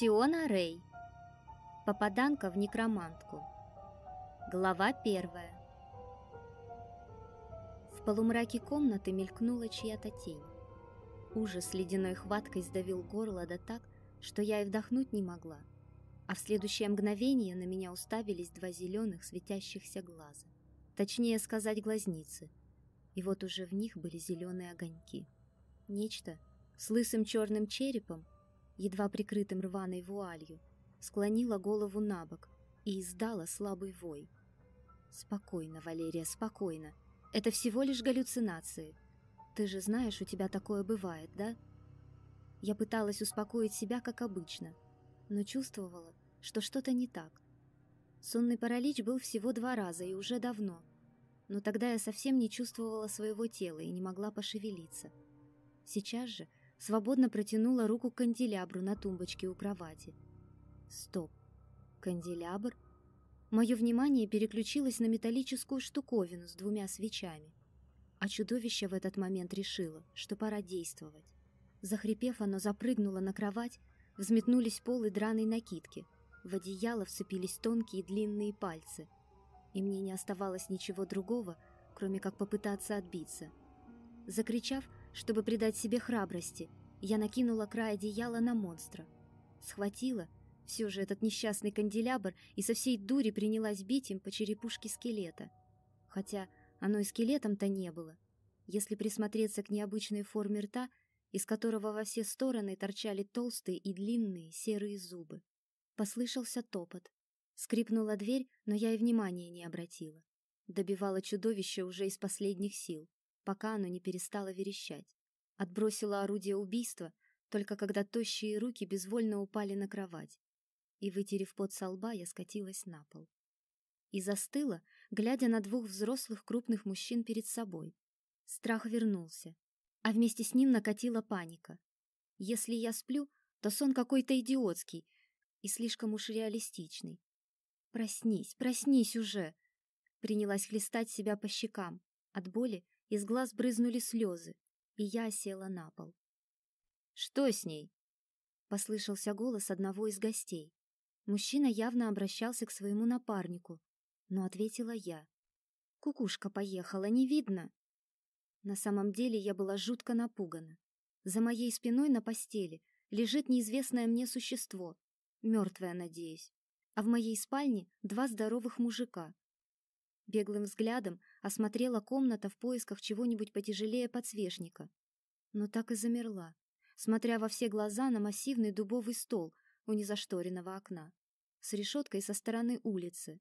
Тиона Рэй. Попаданка в некромантку. Глава первая. В полумраке комнаты мелькнула чья-то тень. Ужас ледяной хваткой сдавил горло до так, что я и вдохнуть не могла. А в следующее мгновение на меня уставились два зеленых светящихся глаза. Точнее сказать, глазницы. И вот уже в них были зеленые огоньки. Нечто с лысым черным черепом едва прикрытым рваной вуалью, склонила голову на бок и издала слабый вой. «Спокойно, Валерия, спокойно. Это всего лишь галлюцинации. Ты же знаешь, у тебя такое бывает, да?» Я пыталась успокоить себя, как обычно, но чувствовала, что что-то не так. Сонный паралич был всего два раза и уже давно, но тогда я совсем не чувствовала своего тела и не могла пошевелиться. Сейчас же – свободно протянула руку к канделябру на тумбочке у кровати. Стоп. Канделябр? Мое внимание переключилось на металлическую штуковину с двумя свечами. А чудовище в этот момент решило, что пора действовать. Захрипев, оно запрыгнуло на кровать, взметнулись полы драной накидки. В одеяло вцепились тонкие длинные пальцы. И мне не оставалось ничего другого, кроме как попытаться отбиться. Закричав, чтобы придать себе храбрости, я накинула край одеяла на монстра. Схватила, все же этот несчастный канделябр, и со всей дури принялась бить им по черепушке скелета. Хотя оно и скелетом-то не было. Если присмотреться к необычной форме рта, из которого во все стороны торчали толстые и длинные серые зубы. Послышался топот. Скрипнула дверь, но я и внимания не обратила. Добивала чудовище уже из последних сил пока оно не перестало верещать. Отбросила орудие убийства, только когда тощие руки безвольно упали на кровать. И, вытерев пот со лба, я скатилась на пол. И застыла, глядя на двух взрослых крупных мужчин перед собой. Страх вернулся, а вместе с ним накатила паника. Если я сплю, то сон какой-то идиотский и слишком уж реалистичный. «Проснись, проснись уже!» Принялась хлестать себя по щекам. От боли из глаз брызнули слезы, и я села на пол. «Что с ней?» — послышался голос одного из гостей. Мужчина явно обращался к своему напарнику, но ответила я. «Кукушка поехала, не видно!» На самом деле я была жутко напугана. За моей спиной на постели лежит неизвестное мне существо, мертвое, надеюсь, а в моей спальне два здоровых мужика. Беглым взглядом осмотрела комната в поисках чего-нибудь потяжелее подсвечника. Но так и замерла, смотря во все глаза на массивный дубовый стол у незашторенного окна с решеткой со стороны улицы.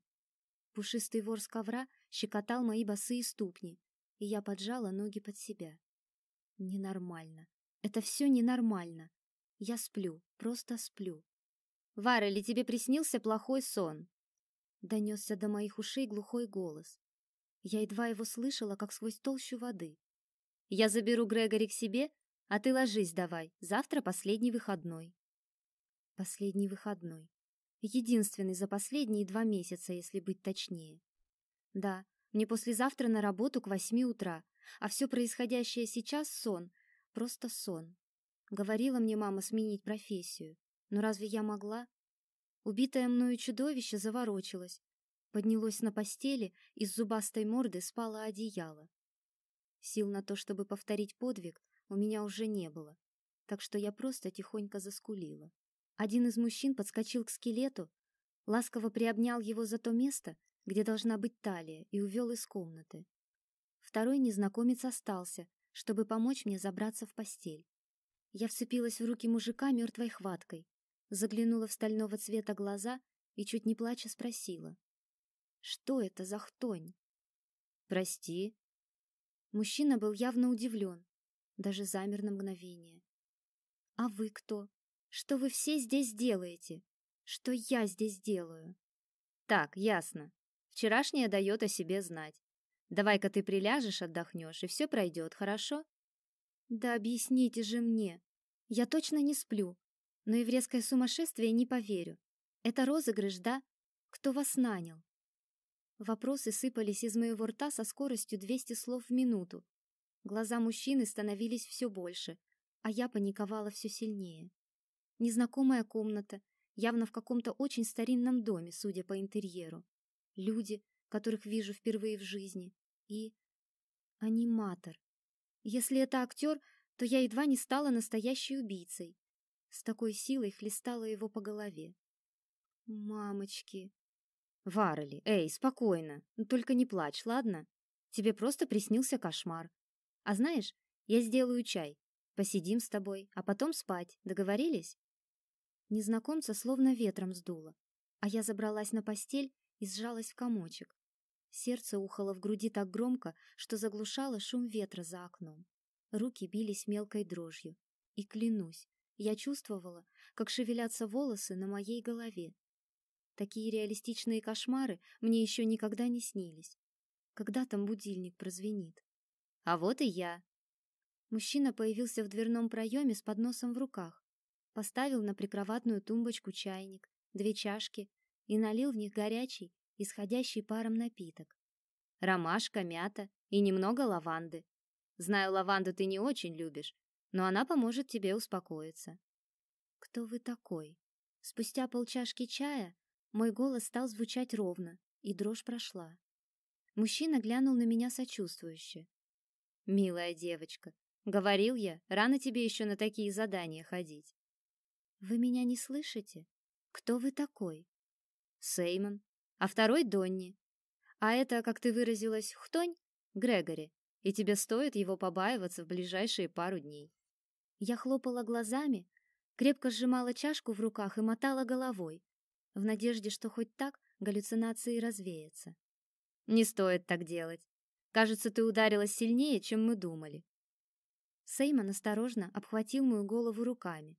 Пушистый ворс ковра щекотал мои босые ступни, и я поджала ноги под себя. Ненормально. Это все ненормально. Я сплю, просто сплю. «Вара, ли тебе приснился плохой сон?» Донесся до моих ушей глухой голос. Я едва его слышала, как сквозь толщу воды. «Я заберу Грегори к себе, а ты ложись давай. Завтра последний выходной». Последний выходной. Единственный за последние два месяца, если быть точнее. Да, мне послезавтра на работу к восьми утра, а все происходящее сейчас — сон, просто сон. Говорила мне мама сменить профессию, но разве я могла? Убитое мною чудовище заворочилось, Поднялось на постели, из зубастой морды спало одеяло. Сил на то, чтобы повторить подвиг, у меня уже не было, так что я просто тихонько заскулила. Один из мужчин подскочил к скелету, ласково приобнял его за то место, где должна быть талия, и увел из комнаты. Второй незнакомец остался, чтобы помочь мне забраться в постель. Я вцепилась в руки мужика мертвой хваткой, заглянула в стального цвета глаза и чуть не плача спросила: что это за хтонь? Прости. Мужчина был явно удивлен, даже замер на мгновение. А вы кто? Что вы все здесь делаете? Что я здесь делаю? Так, ясно. Вчерашняя дает о себе знать. Давай-ка ты приляжешь, отдохнешь, и все пройдет, хорошо? Да объясните же мне. Я точно не сплю, но и в резкое сумасшествие не поверю. Это розыгрыш, да? Кто вас нанял? Вопросы сыпались из моего рта со скоростью 200 слов в минуту. Глаза мужчины становились все больше, а я паниковала все сильнее. Незнакомая комната, явно в каком-то очень старинном доме, судя по интерьеру. Люди, которых вижу впервые в жизни, и... аниматор. Если это актер, то я едва не стала настоящей убийцей. С такой силой хлестала его по голове. «Мамочки!» Варли, эй, спокойно, ну только не плачь, ладно? Тебе просто приснился кошмар. А знаешь, я сделаю чай. Посидим с тобой, а потом спать. Договорились? Незнакомца словно ветром сдуло, а я забралась на постель и сжалась в комочек. Сердце ухало в груди так громко, что заглушало шум ветра за окном. Руки бились мелкой дрожью, и клянусь, я чувствовала, как шевелятся волосы на моей голове, Такие реалистичные кошмары мне еще никогда не снились. Когда там будильник прозвенит? А вот и я. Мужчина появился в дверном проеме с подносом в руках, поставил на прикроватную тумбочку чайник, две чашки и налил в них горячий, исходящий паром напиток. Ромашка, мята и немного лаванды. Знаю, лаванду ты не очень любишь, но она поможет тебе успокоиться. Кто вы такой? Спустя полчашки чая мой голос стал звучать ровно, и дрожь прошла. Мужчина глянул на меня сочувствующе. «Милая девочка, говорил я, рано тебе еще на такие задания ходить». «Вы меня не слышите? Кто вы такой?» «Сеймон. А второй — Донни. А это, как ты выразилась, хтонь? Грегори. И тебе стоит его побаиваться в ближайшие пару дней». Я хлопала глазами, крепко сжимала чашку в руках и мотала головой, в надежде, что хоть так галлюцинации развеются. Не стоит так делать. Кажется, ты ударилась сильнее, чем мы думали. Сеймон осторожно обхватил мою голову руками.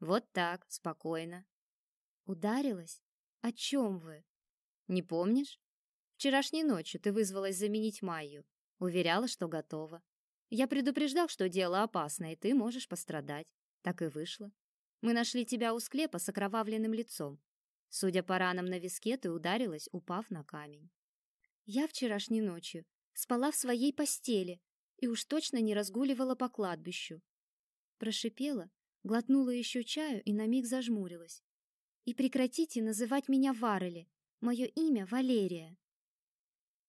Вот так, спокойно. Ударилась? О чем вы? Не помнишь? Вчерашней ночью ты вызвалась заменить Майю. Уверяла, что готова. Я предупреждал, что дело опасное, и ты можешь пострадать. Так и вышло. Мы нашли тебя у склепа с окровавленным лицом. Судя по ранам на виске, ты ударилась, упав на камень. Я вчерашней ночью спала в своей постели и уж точно не разгуливала по кладбищу. Прошипела, глотнула еще чаю и на миг зажмурилась. И прекратите называть меня Варели. Мое имя Валерия.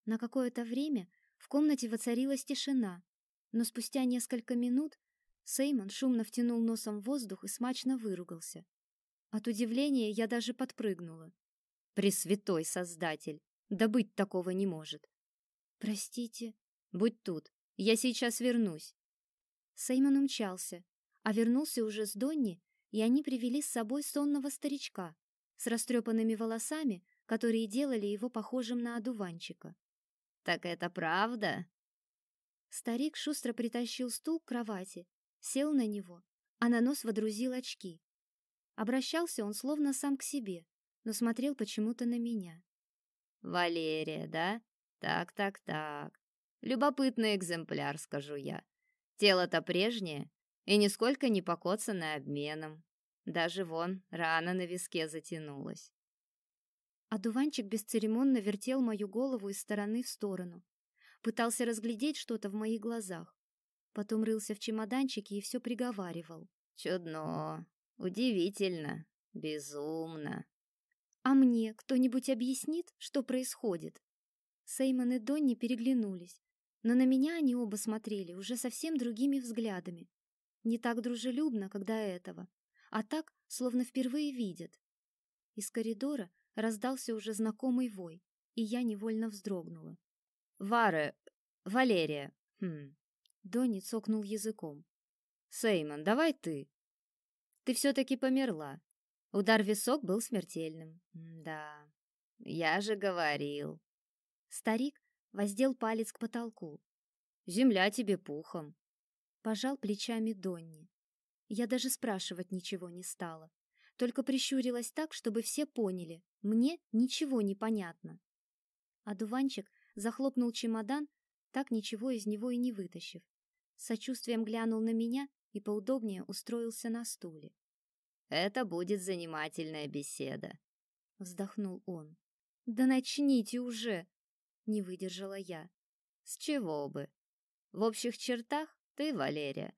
На какое-то время в комнате воцарилась тишина, но спустя несколько минут Сеймон шумно втянул носом воздух и смачно выругался. От удивления я даже подпрыгнула. Пресвятой Создатель! Да быть такого не может. Простите. Будь тут. Я сейчас вернусь. Сеймон умчался, а вернулся уже с Донни, и они привели с собой сонного старичка с растрепанными волосами, которые делали его похожим на одуванчика. «Так это правда?» Старик шустро притащил стул к кровати, сел на него, а на нос водрузил очки. Обращался он словно сам к себе, но смотрел почему-то на меня. «Валерия, да? Так-так-так. Любопытный экземпляр, скажу я. Тело-то прежнее и нисколько не покоцанное обменом. Даже вон рана на виске затянулась». А дуванчик бесцеремонно вертел мою голову из стороны в сторону. Пытался разглядеть что-то в моих глазах. Потом рылся в чемоданчике и все приговаривал. «Чудно, Удивительно, безумно. А мне кто-нибудь объяснит, что происходит? Сеймон и Донни переглянулись, но на меня они оба смотрели уже совсем другими взглядами. Не так дружелюбно, как до этого, а так, словно впервые видят. Из коридора раздался уже знакомый вой, и я невольно вздрогнула. «Вара... Валерия...» хм. Донни цокнул языком. «Сеймон, давай ты!» Ты все-таки померла. Удар в висок был смертельным. Да, я же говорил. Старик воздел палец к потолку. Земля тебе пухом. Пожал плечами Донни. Я даже спрашивать ничего не стала. Только прищурилась так, чтобы все поняли. Мне ничего не понятно. А дуванчик захлопнул чемодан, так ничего из него и не вытащив сочувствием глянул на меня и поудобнее устроился на стуле. «Это будет занимательная беседа», — вздохнул он. «Да начните уже!» — не выдержала я. «С чего бы? В общих чертах ты, Валерия,